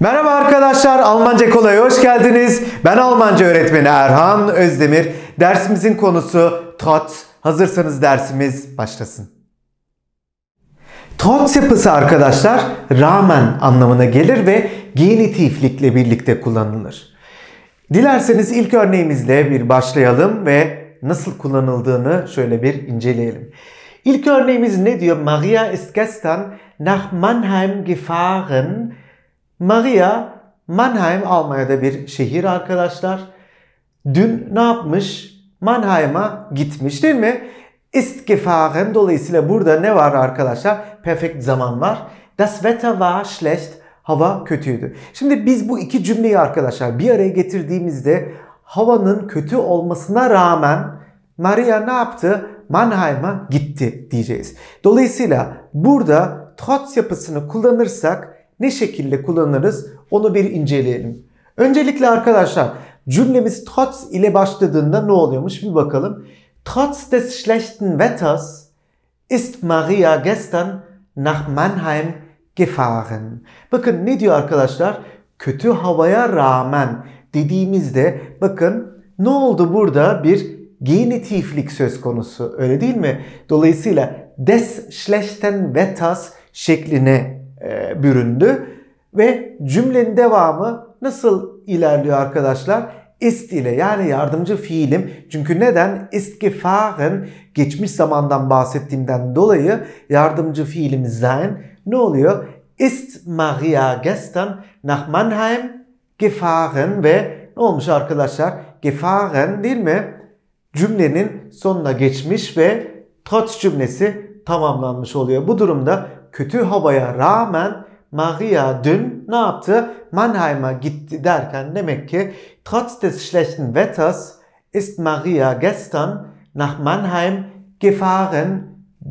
Merhaba arkadaşlar, Almanca Kolay'a hoş geldiniz. Ben Almanca öğretmeni Erhan Özdemir. Dersimizin konusu tot. Hazırsanız dersimiz başlasın. Tot yapısı arkadaşlar rağmen anlamına gelir ve genitiflikle birlikte kullanılır. Dilerseniz ilk örneğimizle bir başlayalım ve nasıl kullanıldığını şöyle bir inceleyelim. İlk örneğimiz ne diyor? Maria ist gestern nach Mannheim gefahren Maria Mannheim Almanya'da bir şehir arkadaşlar. Dün ne yapmış? Mannheim'a gitmiş değil mi? Ist gefahren. Dolayısıyla burada ne var arkadaşlar? Perfect zaman var. Das Wetter war schlecht. Hava kötüydü. Şimdi biz bu iki cümleyi arkadaşlar bir araya getirdiğimizde havanın kötü olmasına rağmen Maria ne yaptı? Mannheim'a gitti diyeceğiz. Dolayısıyla burada trotz yapısını kullanırsak ne şekilde kullanırız onu bir inceleyelim. Öncelikle arkadaşlar cümlemiz tots ile başladığında ne oluyormuş bir bakalım. Trotz des schlechten Wetters ist Maria gestern nach Mannheim gefahren. Bakın ne diyor arkadaşlar? Kötü havaya rağmen dediğimizde bakın ne oldu burada? Bir genitiflik söz konusu öyle değil mi? Dolayısıyla des schlechten Wetters şekline e, büründü. Ve cümlenin devamı nasıl ilerliyor arkadaşlar? Ist ile yani yardımcı fiilim. Çünkü neden? Ist gefahren geçmiş zamandan bahsettiğimden dolayı yardımcı fiilim sein ne oluyor? Ist Maria gestern nach Mannheim gefahren ve ne olmuş arkadaşlar? Gefahren değil mi? Cümlenin sonuna geçmiş ve trotz cümlesi tamamlanmış oluyor. Bu durumda kötü havaya rağmen Maria dün ne yaptı? Mannheim'a gitti derken demek ki trotz des schlechten Wetters ist Maria gestern nach Mannheim gefahren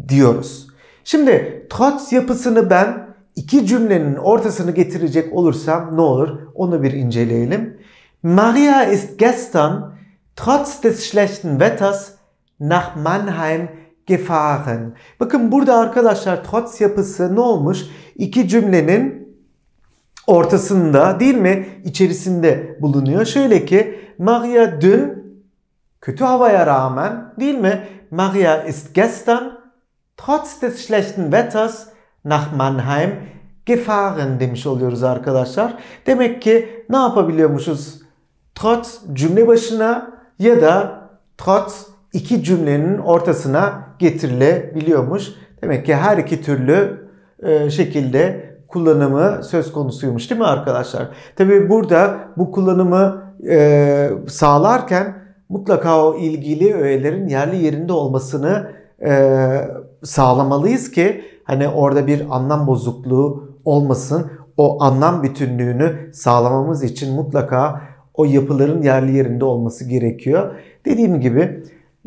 diyoruz. Şimdi trotz yapısını ben iki cümlenin ortasını getirecek olursam ne olur? Onu bir inceleyelim. Maria ist gestern trotz des schlechten Wetters nach Mannheim gefahren. Bakın burada arkadaşlar tots yapısı ne olmuş? İki cümlenin ortasında değil mi? İçerisinde bulunuyor. Şöyle ki Maria dün kötü havaya rağmen değil mi? Maria ist gestern trotz des schlechten Wetters nach Mannheim gefahren demiş oluyoruz arkadaşlar. Demek ki ne yapabiliyormuşuz? Trotz cümle başına ya da trotz iki cümlenin ortasına getirilebiliyormuş. Demek ki her iki türlü e, şekilde kullanımı söz konusuymuş değil mi arkadaşlar? Tabii burada bu kullanımı e, sağlarken mutlaka o ilgili öğelerin yerli yerinde olmasını e, sağlamalıyız ki hani orada bir anlam bozukluğu olmasın. O anlam bütünlüğünü sağlamamız için mutlaka o yapıların yerli yerinde olması gerekiyor. Dediğim gibi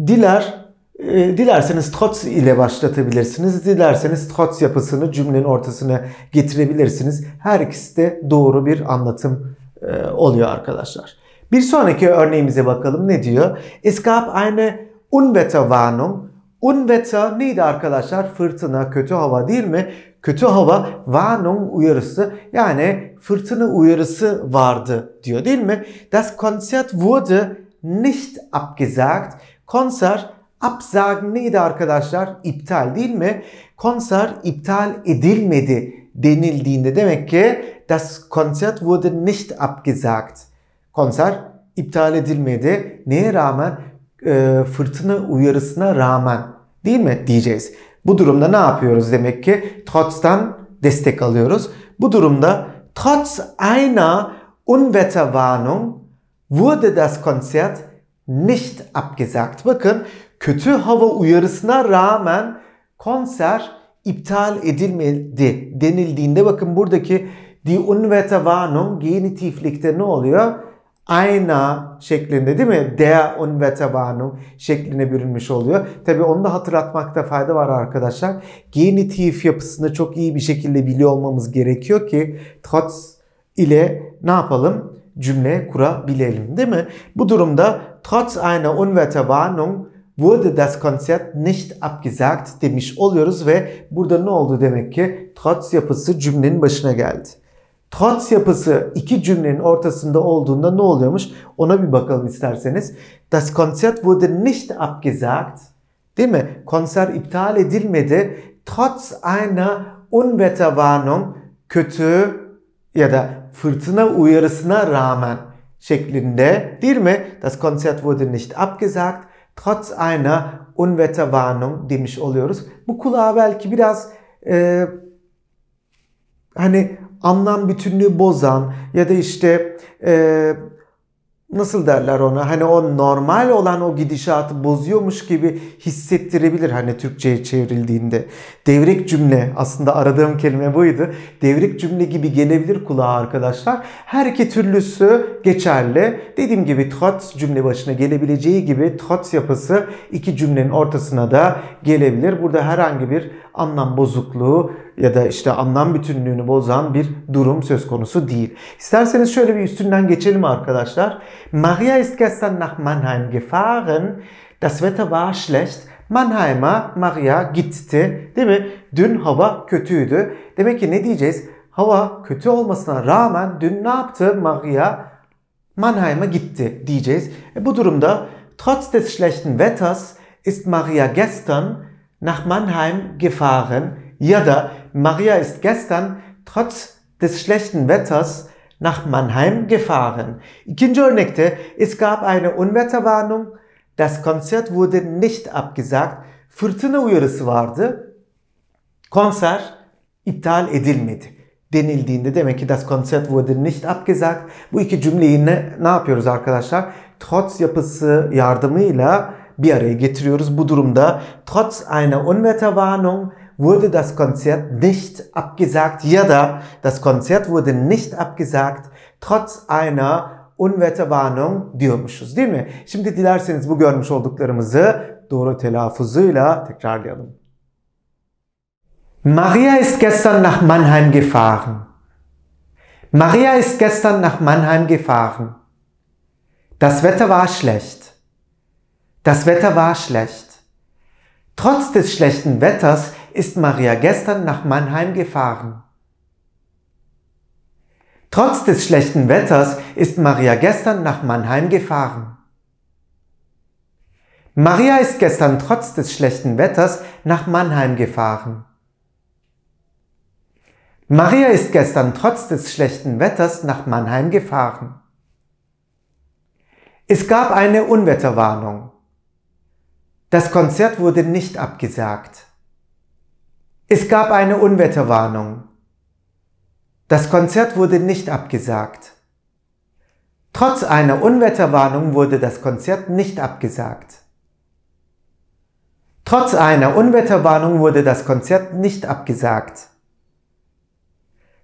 diler ee, dilerseniz tots ile başlatabilirsiniz. Dilerseniz tots yapısını cümlenin ortasına getirebilirsiniz. Her ikisi de doğru bir anlatım e, oluyor arkadaşlar. Bir sonraki örneğimize bakalım ne diyor? Es gab eine Unwetterwarnung. Unwetter neydi arkadaşlar? Fırtına, kötü hava değil mi? Kötü hava Warnung uyarısı yani fırtına uyarısı vardı diyor değil mi? Das Konzert wurde nicht abgesagt. Konser Absagen neydi arkadaşlar? İptal değil mi? Konser iptal edilmedi denildiğinde demek ki das Konzert wurde nicht abgesagt. Konser iptal edilmedi. Neye rağmen? E, fırtına uyarısına rağmen değil mi diyeceğiz. Bu durumda ne yapıyoruz demek ki? Trotz'tan destek alıyoruz. Bu durumda trotz einer Unwetterwarnung wurde das Konzert nicht abgesagt. Bakın kötü hava uyarısına rağmen konser iptal edilmedi denildiğinde bakın buradaki die Unwetterwarnung genitiflikte ne oluyor? Ayna şeklinde değil mi? Der Unwetterwarnung şekline bürünmüş oluyor. Tabi onu da hatırlatmakta fayda var arkadaşlar. Genitif yapısını çok iyi bir şekilde biliyor olmamız gerekiyor ki trotz ile ne yapalım? Cümle kurabilelim değil mi? Bu durumda trotz einer Unwetterwarnung wurde das Konzert nicht abgesagt demiş oluyoruz ve burada ne oldu demek ki? Trotz yapısı cümlenin başına geldi. Trotz yapısı iki cümlenin ortasında olduğunda ne oluyormuş? Ona bir bakalım isterseniz. Das Konzert wurde nicht abgesagt. Değil mi? Konser iptal edilmedi. Trotz einer Unwetterwarnung kötü ya da fırtına uyarısına rağmen şeklinde değil mi? Das Konzert wurde nicht abgesagt trotz einer Unwetterwarnung demiş oluyoruz. Bu kulağa belki biraz e, hani anlam bütünlüğü bozan ya da işte e, nasıl derler ona hani o normal olan o gidişatı bozuyormuş gibi hissettirebilir hani Türkçe'ye çevrildiğinde. Devrik cümle aslında aradığım kelime buydu. Devrik cümle gibi gelebilir kulağa arkadaşlar. Her iki türlüsü geçerli. Dediğim gibi tots cümle başına gelebileceği gibi tots yapısı iki cümlenin ortasına da gelebilir. Burada herhangi bir anlam bozukluğu ya da işte anlam bütünlüğünü bozan bir durum söz konusu değil. İsterseniz şöyle bir üstünden geçelim arkadaşlar. Maria ist gestern nach Mannheim gefahren. Das Wetter war schlecht. Mannheim'a Maria gitti. Değil mi? Dün hava kötüydü. Demek ki ne diyeceğiz? Hava kötü olmasına rağmen dün ne yaptı Maria? Mannheim'a gitti diyeceğiz. E bu durumda trotz des schlechten Wetters ist Maria gestern nach Mannheim gefahren ya da Maria ist gestern trotz des schlechten Wetters nach Mannheim gefahren. İkinci örnekte es gab eine Unwetterwarnung, das Konzert wurde nicht abgesagt, fırtına uyarısı vardı, konser iptal edilmedi denildiğinde demek ki das Konzert wurde nicht abgesagt. Bu iki cümleyi ne, ne yapıyoruz arkadaşlar? Trotz yapısı yardımıyla bir araya getiriyoruz. Bu durumda trotz einer Unwetterwarnung wurde das Konzert nicht abgesagt. Jada, das Konzert wurde nicht abgesagt, trotz einer unvettervarnung diyormuşuz değil mi? Şimdi dilerseniz bu görmüş olduklarımızı doğru telaffuzuyla tekrarlayalım. Maria ist gestern nach Mannheim gefahren. Maria ist gestern nach Mannheim gefahren. Das Wetter war schlecht. Das Wetter war schlecht. Trotz des schlechten Wetters ist Maria gestern nach Mannheim gefahren. Trotz des schlechten Wetters ist Maria gestern nach Mannheim gefahren. Maria ist gestern trotz des schlechten Wetters nach Mannheim gefahren. Maria ist gestern trotz des schlechten Wetters nach Mannheim gefahren. Es gab eine Unwetterwarnung. Das Konzert wurde nicht abgesagt. Es gab eine Unwetterwarnung. Das Konzert wurde nicht abgesagt. Trotz einer Unwetterwarnung wurde das Konzert nicht abgesagt. Trotz einer Unwetterwarnung wurde das Konzert nicht abgesagt.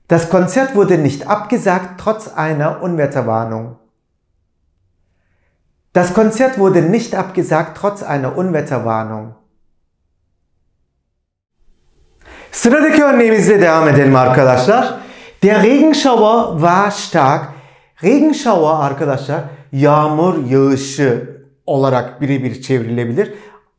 Das Konzert wurde nicht abgesagt trotz einer Unwetterwarnung. Das Konzert wurde nicht abgesagt trotz einer Unwetterwarnung. Sıradaki örneğimizle devam edelim arkadaşlar. Der Regenschauer war stark. Regenschauer arkadaşlar yağmur yağışı olarak birebir çevrilebilir.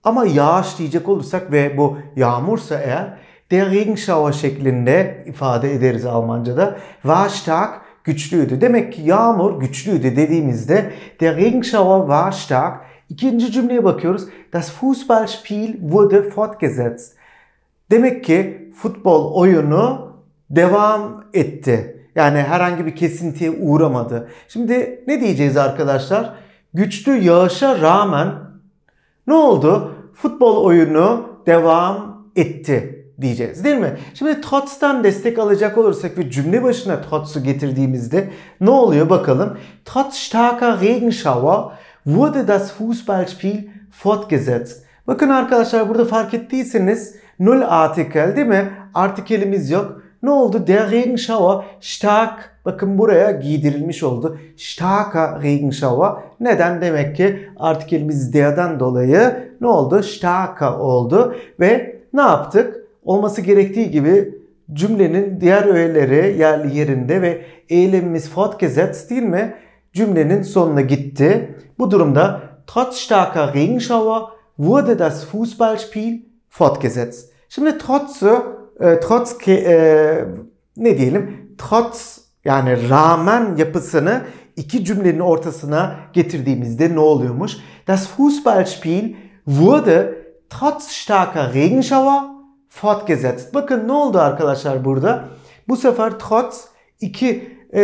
Ama yağış diyecek olursak ve bu yağmursa eğer der Regenschauer şeklinde ifade ederiz Almanca'da. War stark güçlüydü. Demek ki yağmur güçlüydü dediğimizde der Regenschauer war stark. İkinci cümleye bakıyoruz. Das Fußballspiel wurde fortgesetzt. Demek ki futbol oyunu devam etti. Yani herhangi bir kesintiye uğramadı. Şimdi ne diyeceğiz arkadaşlar? Güçlü yağışa rağmen ne oldu? Futbol oyunu devam etti diyeceğiz değil mi? Şimdi Tots'tan destek alacak olursak ve cümle başına Tots'u getirdiğimizde ne oluyor bakalım. Trotz starker Regenschauer wurde das Fußballspiel fortgesetzt. Bakın arkadaşlar burada fark ettiyseniz Null artikel değil mi? Artikelimiz yok. Ne oldu? Der Regenschauer stark Bakın buraya giydirilmiş oldu. Starker Regenschauer. Neden? Demek ki artikelimiz der'den dolayı ne oldu? Starker oldu. Ve ne yaptık? Olması gerektiği gibi cümlenin diğer öğeleri yerli yerinde ve eylemimiz fortgesetzt değil mi? Cümlenin sonuna gitti. Bu durumda trotz starker Regenschauer wurde das Fußballspiel fortgesetzt. Şimdi Trotze, e, Trotzki, e, ne diyelim, Trotz yani rağmen yapısını iki cümlenin ortasına getirdiğimizde ne oluyormuş? Das Fußballspiel wurde trotz starker Regenschauer fortgesetzt. Bakın ne oldu arkadaşlar burada? Bu sefer trotz iki e,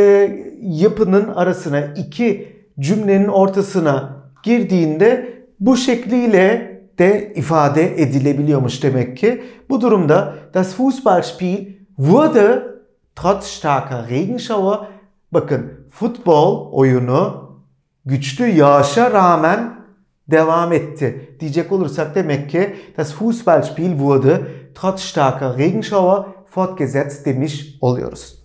yapının arasına, iki cümlenin ortasına girdiğinde bu şekliyle de ifade edilebiliyormuş demek ki. Bu durumda das Fußballspiel wurde trotz starker Regenschauer bakın futbol oyunu güçlü yağışa rağmen devam etti. Diyecek olursak demek ki das Fußballspiel wurde trotz starker Regenschauer fortgesetzt demiş oluyoruz.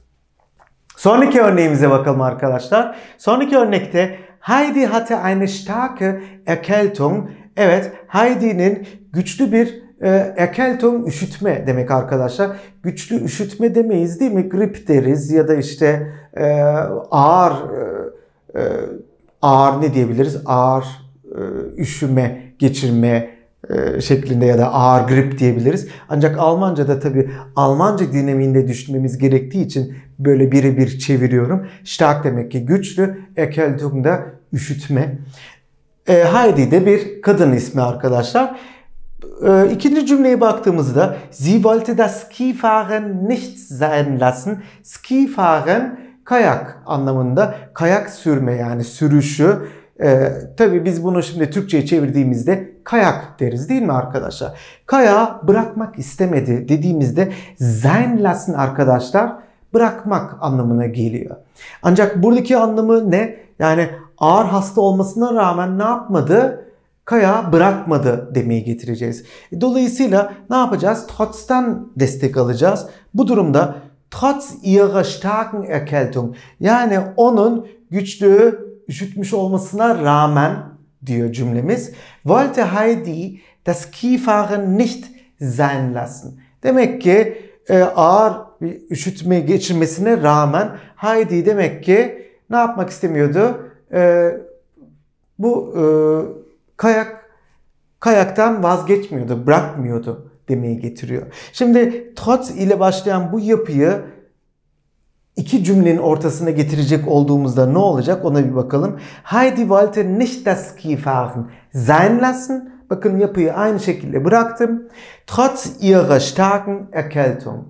Sonraki örneğimize bakalım arkadaşlar. Sonraki örnekte Heidi hatte eine starke Erkältung Evet Heidi'nin güçlü bir e, ekelton üşütme demek arkadaşlar. Güçlü üşütme demeyiz değil mi? Grip deriz ya da işte e, ağır e, e ağır ne diyebiliriz? Ağır e, üşüme, geçirme e, şeklinde ya da ağır grip diyebiliriz. Ancak Almanca'da tabi Almanca dinamiğinde düşünmemiz gerektiği için böyle birebir çeviriyorum. Stark demek ki güçlü, Erkältung da üşütme. E, Heidi de bir kadın ismi arkadaşlar. E, ikinci cümleye baktığımızda Sie wollte das Skifahren nicht sein lassen. Skifahren kayak anlamında kayak sürme yani sürüşü. E, tabii biz bunu şimdi Türkçe'ye çevirdiğimizde kayak deriz değil mi arkadaşlar? Kaya bırakmak istemedi dediğimizde sein lassen arkadaşlar bırakmak anlamına geliyor. Ancak buradaki anlamı ne? Yani ağır hasta olmasına rağmen ne yapmadı? Kaya bırakmadı demeyi getireceğiz. E, dolayısıyla ne yapacağız? TOTS'tan destek alacağız. Bu durumda Tots ihrer starken Erkältung yani onun güçlü üşütmüş olmasına rağmen diyor cümlemiz. Wollte Heidi das Skifahren nicht sein lassen. Demek ki e, ağır bir üşütme geçirmesine rağmen Heidi demek ki ne yapmak istemiyordu? e, bu e, kayak kayaktan vazgeçmiyordu, bırakmıyordu demeyi getiriyor. Şimdi thought ile başlayan bu yapıyı iki cümlenin ortasına getirecek olduğumuzda ne olacak ona bir bakalım. Heidi wollte nicht das Ski fahren sein lassen. Bakın yapıyı aynı şekilde bıraktım. Trotz ihrer starken Erkältung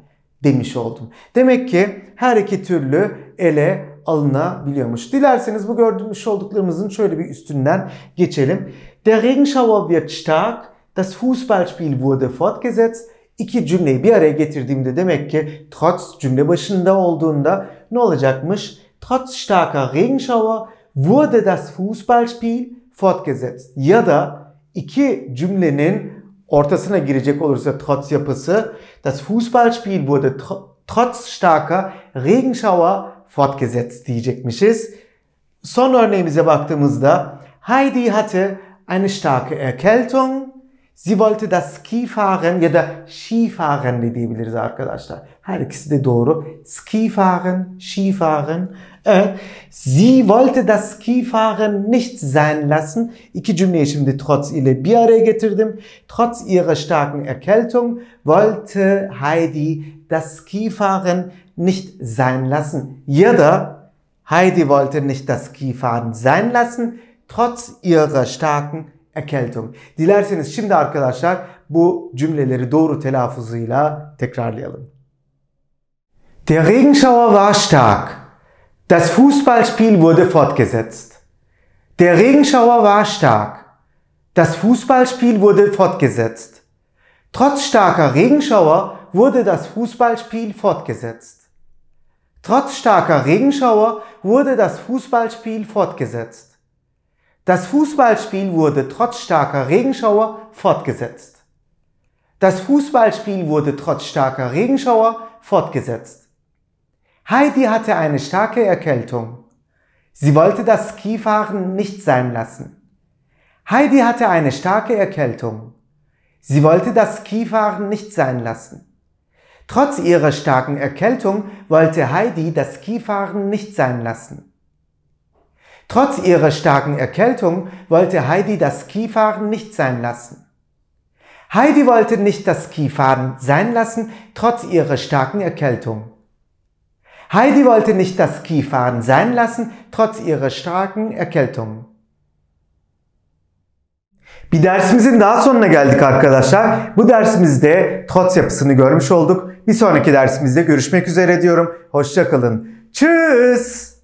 demiş oldum. Demek ki her iki türlü ele alınabiliyormuş. Dilerseniz bu gördüğümüz olduklarımızın şöyle bir üstünden geçelim. Der Regenschauer wird stark, das Fußballspiel wurde fortgesetzt. İki cümleyi bir araya getirdiğimde demek ki trotz cümle başında olduğunda ne olacakmış? Trotz starker Regenschauer wurde das Fußballspiel fortgesetzt. Ya da iki cümlenin ortasına girecek olursa trotz yapısı das Fußballspiel wurde trotz starker Regenschauer fortgesetzt diyecekmişiz. Son örneğimize baktığımızda Heidi hatte eine starke Erkältung. Sie wollte das Skifahren ya da Skifahren de diyebiliriz arkadaşlar. Her ikisi de doğru. Skifahren, Skifahren. Evet. Sie wollte das Skifahren nicht sein lassen. İki cümleyi şimdi trotz ile bir araya getirdim. Trotz ihrer starken Erkältung wollte Heidi das Skifahren nicht sein lassen. Jeder Heidi wollte nicht das Skifahren sein lassen, trotz ihrer starken erkeltung. Dilerseniz şimdi arkadaşlar bu cümleleri doğru telaffuzuyla tekrarlayalım. Der Regenschauer war stark. Das Fußballspiel wurde fortgesetzt. Der Regenschauer war stark. Das Fußballspiel wurde fortgesetzt. Trotz starker Regenschauer wurde das Fußballspiel fortgesetzt. Trotz starker Regenschauer wurde das Fußballspiel fortgesetzt. Das Fußballspiel wurde trotz starker Regenschauer fortgesetzt. Das Fußballspiel wurde trotz starker Regenschauer fortgesetzt. Heidi hatte eine starke Erkältung. Sie wollte das Skifahren nicht sein lassen. Heidi hatte eine starke Erkältung. Sie wollte das Skifahren nicht sein lassen. Trotz ihrer starken Erkältung wollte Heidi das Skifahren nicht sein lassen. Trotz ihrer starken Erkältung wollte Heidi das Skifahren nicht sein lassen. Heidi wollte nicht das Skifahren sein lassen, trotz ihrer starken Erkältung. Heidi wollte nicht das Skifahren sein lassen, trotz ihrer starken Erkältung. Bir dersimizin daha sonuna geldik arkadaşlar. Bu dersimizde TOTS yapısını görmüş olduk. Bir sonraki dersimizde görüşmek üzere diyorum. Hoşçakalın. Tschüss.